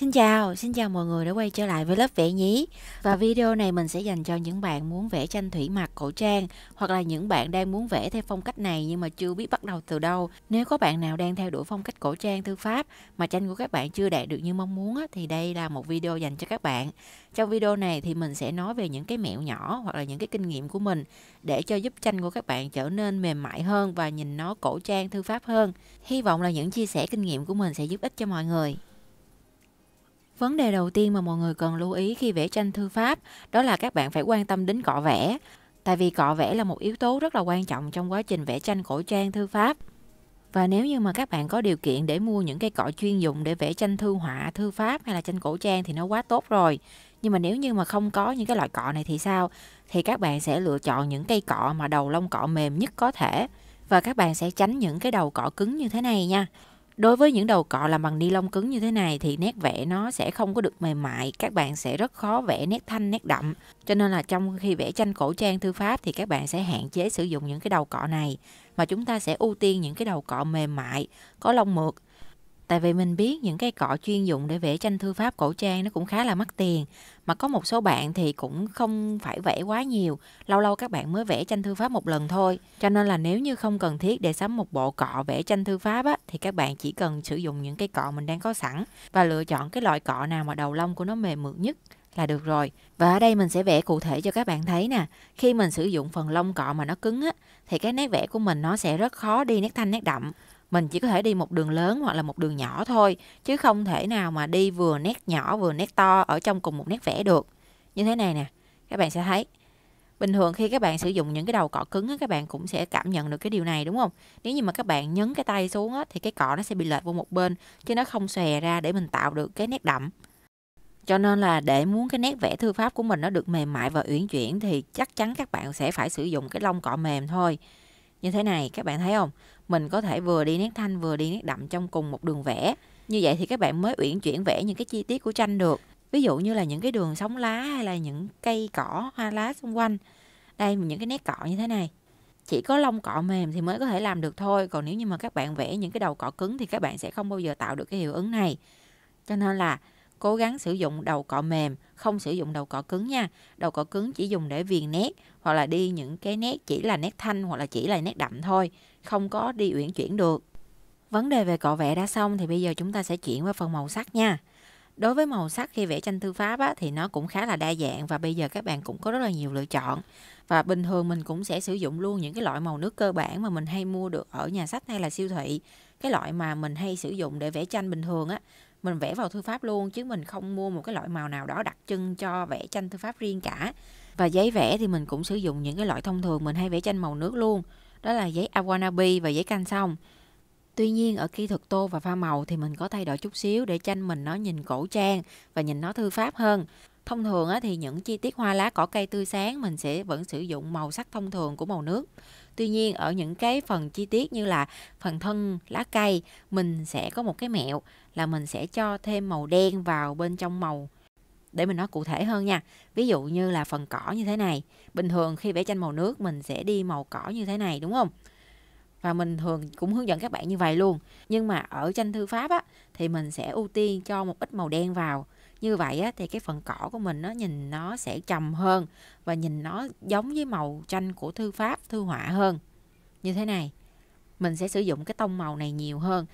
Xin chào, xin chào mọi người đã quay trở lại với lớp vẽ nhí Và video này mình sẽ dành cho những bạn muốn vẽ tranh thủy mặc cổ trang Hoặc là những bạn đang muốn vẽ theo phong cách này nhưng mà chưa biết bắt đầu từ đâu Nếu có bạn nào đang theo đuổi phong cách cổ trang thư pháp Mà tranh của các bạn chưa đạt được như mong muốn Thì đây là một video dành cho các bạn Trong video này thì mình sẽ nói về những cái mẹo nhỏ Hoặc là những cái kinh nghiệm của mình Để cho giúp tranh của các bạn trở nên mềm mại hơn Và nhìn nó cổ trang thư pháp hơn Hy vọng là những chia sẻ kinh nghiệm của mình sẽ giúp ích cho mọi người Vấn đề đầu tiên mà mọi người cần lưu ý khi vẽ tranh thư pháp đó là các bạn phải quan tâm đến cọ vẽ. Tại vì cọ vẽ là một yếu tố rất là quan trọng trong quá trình vẽ tranh cổ trang thư pháp. Và nếu như mà các bạn có điều kiện để mua những cây cọ chuyên dụng để vẽ tranh thư họa, thư pháp hay là tranh cổ trang thì nó quá tốt rồi. Nhưng mà nếu như mà không có những cái loại cọ này thì sao? Thì các bạn sẽ lựa chọn những cây cọ mà đầu lông cọ mềm nhất có thể và các bạn sẽ tránh những cái đầu cọ cứng như thế này nha. Đối với những đầu cọ làm bằng ni lông cứng như thế này thì nét vẽ nó sẽ không có được mềm mại, các bạn sẽ rất khó vẽ nét thanh, nét đậm. Cho nên là trong khi vẽ tranh cổ trang thư pháp thì các bạn sẽ hạn chế sử dụng những cái đầu cọ này mà chúng ta sẽ ưu tiên những cái đầu cọ mềm mại, có lông mượt Tại vì mình biết những cái cọ chuyên dụng để vẽ tranh thư pháp cổ trang nó cũng khá là mắc tiền. Mà có một số bạn thì cũng không phải vẽ quá nhiều. Lâu lâu các bạn mới vẽ tranh thư pháp một lần thôi. Cho nên là nếu như không cần thiết để sắm một bộ cọ vẽ tranh thư pháp á, thì các bạn chỉ cần sử dụng những cái cọ mình đang có sẵn và lựa chọn cái loại cọ nào mà đầu lông của nó mềm mượt nhất là được rồi. Và ở đây mình sẽ vẽ cụ thể cho các bạn thấy nè. Khi mình sử dụng phần lông cọ mà nó cứng á, thì cái nét vẽ của mình nó sẽ rất khó đi nét thanh nét đậm mình chỉ có thể đi một đường lớn hoặc là một đường nhỏ thôi chứ không thể nào mà đi vừa nét nhỏ vừa nét to ở trong cùng một nét vẽ được như thế này nè các bạn sẽ thấy bình thường khi các bạn sử dụng những cái đầu cọ cứng á, các bạn cũng sẽ cảm nhận được cái điều này đúng không nếu như mà các bạn nhấn cái tay xuống á, thì cái cọ nó sẽ bị lệch vô một bên chứ nó không xòe ra để mình tạo được cái nét đậm cho nên là để muốn cái nét vẽ thư pháp của mình nó được mềm mại và uyển chuyển thì chắc chắn các bạn sẽ phải sử dụng cái lông cọ mềm thôi như thế này các bạn thấy không? Mình có thể vừa đi nét thanh vừa đi nét đậm trong cùng một đường vẽ. Như vậy thì các bạn mới uyển chuyển vẽ những cái chi tiết của tranh được. Ví dụ như là những cái đường sóng lá hay là những cây cỏ, hoa lá xung quanh. Đây những cái nét cọ như thế này chỉ có lông cọ mềm thì mới có thể làm được thôi còn nếu như mà các bạn vẽ những cái đầu cọ cứng thì các bạn sẽ không bao giờ tạo được cái hiệu ứng này cho nên là cố gắng sử dụng đầu cọ mềm, không sử dụng đầu cọ cứng nha. Đầu cọ cứng chỉ dùng để viền nét hoặc là đi những cái nét chỉ là nét thanh hoặc là chỉ là nét đậm thôi, không có đi uyển chuyển được. Vấn đề về cọ vẽ đã xong thì bây giờ chúng ta sẽ chuyển qua phần màu sắc nha. Đối với màu sắc khi vẽ tranh thư pháp á, thì nó cũng khá là đa dạng và bây giờ các bạn cũng có rất là nhiều lựa chọn. Và bình thường mình cũng sẽ sử dụng luôn những cái loại màu nước cơ bản mà mình hay mua được ở nhà sách hay là siêu thị. Cái loại mà mình hay sử dụng để vẽ tranh bình thường á mình vẽ vào thư pháp luôn chứ mình không mua một cái loại màu nào đó đặc trưng cho vẽ tranh thư pháp riêng cả và giấy vẽ thì mình cũng sử dụng những cái loại thông thường mình hay vẽ tranh màu nước luôn đó là giấy awanabe và giấy canh xong Tuy nhiên ở kỹ thuật tô và pha màu thì mình có thay đổi chút xíu để tranh mình nó nhìn cổ trang và nhìn nó thư pháp hơn thông thường á, thì những chi tiết hoa lá cỏ cây tươi sáng mình sẽ vẫn sử dụng màu sắc thông thường của màu nước tuy nhiên ở những cái phần chi tiết như là phần thân lá cây mình sẽ có một cái mẹo là mình sẽ cho thêm màu đen vào bên trong màu để mình nói cụ thể hơn nha ví dụ như là phần cỏ như thế này bình thường khi vẽ tranh màu nước mình sẽ đi màu cỏ như thế này đúng không và mình thường cũng hướng dẫn các bạn như vậy luôn nhưng mà ở tranh thư pháp á, thì mình sẽ ưu tiên cho một ít màu đen vào như vậy á, thì cái phần cỏ của mình nó nhìn nó sẽ trầm hơn và nhìn nó giống với màu tranh của thư pháp thư họa hơn như thế này mình sẽ sử dụng cái tông màu này nhiều hơn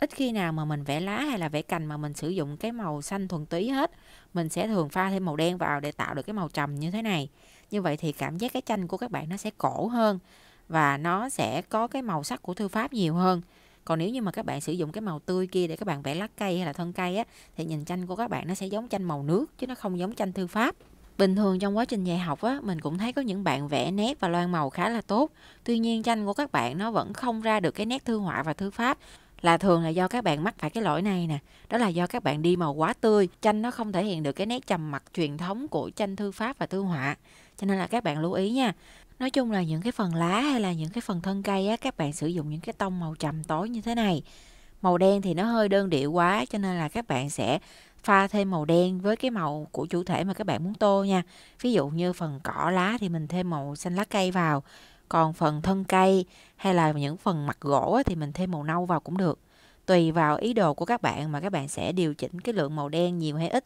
ít khi nào mà mình vẽ lá hay là vẽ cành mà mình sử dụng cái màu xanh thuần túy hết mình sẽ thường pha thêm màu đen vào để tạo được cái màu trầm như thế này như vậy thì cảm giác cái tranh của các bạn nó sẽ cổ hơn và nó sẽ có cái màu sắc của thư pháp nhiều hơn còn nếu như mà các bạn sử dụng cái màu tươi kia để các bạn vẽ lá cây hay là thân cây á thì nhìn tranh của các bạn nó sẽ giống tranh màu nước chứ nó không giống tranh thư pháp Bình thường trong quá trình dạy học á, mình cũng thấy có những bạn vẽ nét và loan màu khá là tốt. Tuy nhiên tranh của các bạn nó vẫn không ra được cái nét thư họa và thư pháp là thường là do các bạn mắc phải cái lỗi này nè đó là do các bạn đi màu quá tươi tranh nó không thể hiện được cái nét trầm mặc truyền thống của tranh thư pháp và thư họa cho nên là các bạn lưu ý nha nói chung là những cái phần lá hay là những cái phần thân cây á các bạn sử dụng những cái tông màu trầm tối như thế này màu đen thì nó hơi đơn điệu quá cho nên là các bạn sẽ pha thêm màu đen với cái màu của chủ thể mà các bạn muốn tô nha ví dụ như phần cỏ lá thì mình thêm màu xanh lá cây vào còn phần thân cây hay là những phần mặt gỗ thì mình thêm màu nâu vào cũng được tùy vào ý đồ của các bạn mà các bạn sẽ điều chỉnh cái lượng màu đen nhiều hay ít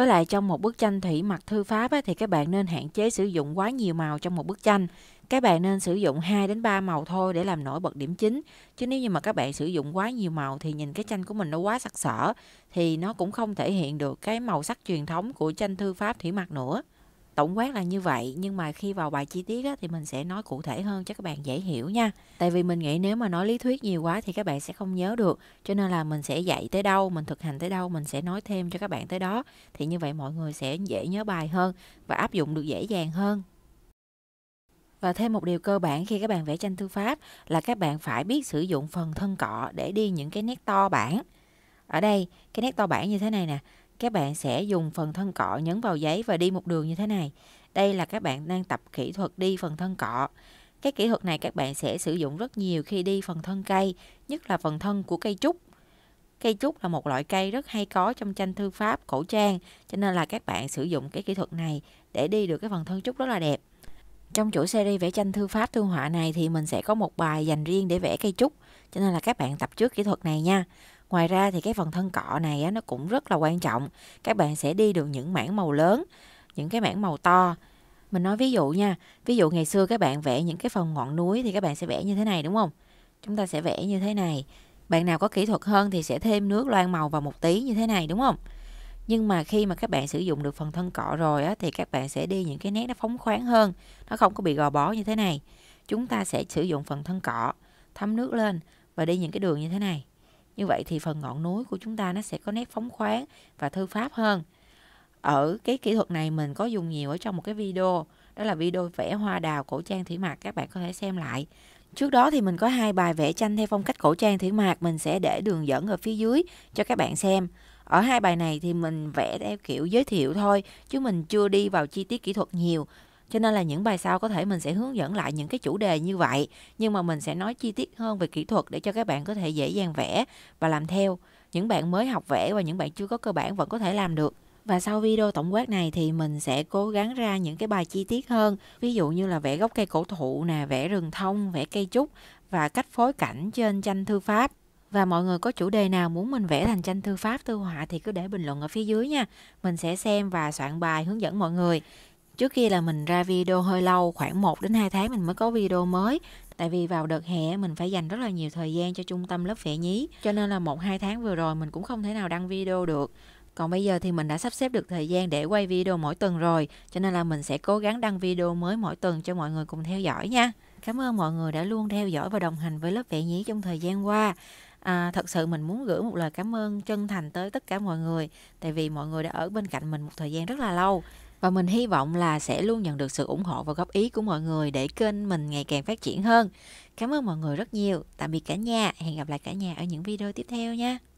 với lại trong một bức tranh thủy mặc thư pháp á, thì các bạn nên hạn chế sử dụng quá nhiều màu trong một bức tranh. Các bạn nên sử dụng 2 đến 3 màu thôi để làm nổi bật điểm chính. Chứ nếu như mà các bạn sử dụng quá nhiều màu thì nhìn cái tranh của mình nó quá sặc sỡ thì nó cũng không thể hiện được cái màu sắc truyền thống của tranh thư pháp thủy mặc nữa tổng quát là như vậy nhưng mà khi vào bài chi tiết á, thì mình sẽ nói cụ thể hơn cho các bạn dễ hiểu nha tại vì mình nghĩ nếu mà nói lý thuyết nhiều quá thì các bạn sẽ không nhớ được cho nên là mình sẽ dạy tới đâu mình thực hành tới đâu mình sẽ nói thêm cho các bạn tới đó thì như vậy mọi người sẽ dễ nhớ bài hơn và áp dụng được dễ dàng hơn và thêm một điều cơ bản khi các bạn vẽ tranh thư pháp là các bạn phải biết sử dụng phần thân cọ để đi những cái nét to bản ở đây cái nét to bản như thế này nè các bạn sẽ dùng phần thân cọ nhấn vào giấy và đi một đường như thế này. Đây là các bạn đang tập kỹ thuật đi phần thân cọ. Các kỹ thuật này các bạn sẽ sử dụng rất nhiều khi đi phần thân cây, nhất là phần thân của cây trúc. Cây trúc là một loại cây rất hay có trong tranh thư pháp cổ trang, cho nên là các bạn sử dụng cái kỹ thuật này để đi được cái phần thân trúc rất là đẹp. Trong chuỗi series vẽ tranh thư pháp thư họa này thì mình sẽ có một bài dành riêng để vẽ cây trúc, cho nên là các bạn tập trước kỹ thuật này nha. Ngoài ra thì cái phần thân cọ này á, nó cũng rất là quan trọng. Các bạn sẽ đi được những mảng màu lớn, những cái mảng màu to. Mình nói ví dụ nha, ví dụ ngày xưa các bạn vẽ những cái phần ngọn núi thì các bạn sẽ vẽ như thế này đúng không? Chúng ta sẽ vẽ như thế này. Bạn nào có kỹ thuật hơn thì sẽ thêm nước loang màu vào một tí như thế này đúng không? Nhưng mà khi mà các bạn sử dụng được phần thân cọ rồi á, thì các bạn sẽ đi những cái nét nó phóng khoáng hơn. Nó không có bị gò bó như thế này. Chúng ta sẽ sử dụng phần thân cọ, thấm nước lên và đi những cái đường như thế này như vậy thì phần ngọn núi của chúng ta nó sẽ có nét phóng khoáng và thư pháp hơn ở cái kỹ thuật này mình có dùng nhiều ở trong một cái video đó là video vẽ hoa đào cổ trang thủy mặc các bạn có thể xem lại Trước đó thì mình có hai bài vẽ tranh theo phong cách cổ trang thủy mạc, mình sẽ để đường dẫn ở phía dưới cho các bạn xem. Ở hai bài này thì mình vẽ theo kiểu giới thiệu thôi, chứ mình chưa đi vào chi tiết kỹ thuật nhiều cho nên là những bài sau có thể mình sẽ hướng dẫn lại những cái chủ đề như vậy nhưng mà mình sẽ nói chi tiết hơn về kỹ thuật để cho các bạn có thể dễ dàng vẽ và làm theo những bạn mới học vẽ và những bạn chưa có cơ bản vẫn có thể làm được và sau video tổng quát này thì mình sẽ cố gắng ra những cái bài chi tiết hơn ví dụ như là vẽ gốc cây cổ thụ nè vẽ rừng thông vẽ cây trúc và cách phối cảnh trên tranh thư pháp và mọi người có chủ đề nào muốn mình vẽ thành tranh thư pháp thư họa thì cứ để bình luận ở phía dưới nha mình sẽ xem và soạn bài hướng dẫn mọi người Trước kia là mình ra video hơi lâu, khoảng 1 đến 2 tháng mình mới có video mới. Tại vì vào đợt hè mình phải dành rất là nhiều thời gian cho trung tâm lớp vẽ nhí, cho nên là 1 2 tháng vừa rồi mình cũng không thể nào đăng video được. Còn bây giờ thì mình đã sắp xếp được thời gian để quay video mỗi tuần rồi, cho nên là mình sẽ cố gắng đăng video mới mỗi tuần cho mọi người cùng theo dõi nha. Cảm ơn mọi người đã luôn theo dõi và đồng hành với lớp vẽ nhí trong thời gian qua. À, thật sự mình muốn gửi một lời cảm ơn chân thành tới tất cả mọi người tại vì mọi người đã ở bên cạnh mình một thời gian rất là lâu và mình hy vọng là sẽ luôn nhận được sự ủng hộ và góp ý của mọi người để kênh mình ngày càng phát triển hơn. Cảm ơn mọi người rất nhiều. Tạm biệt cả nhà. Hẹn gặp lại cả nhà ở những video tiếp theo nha.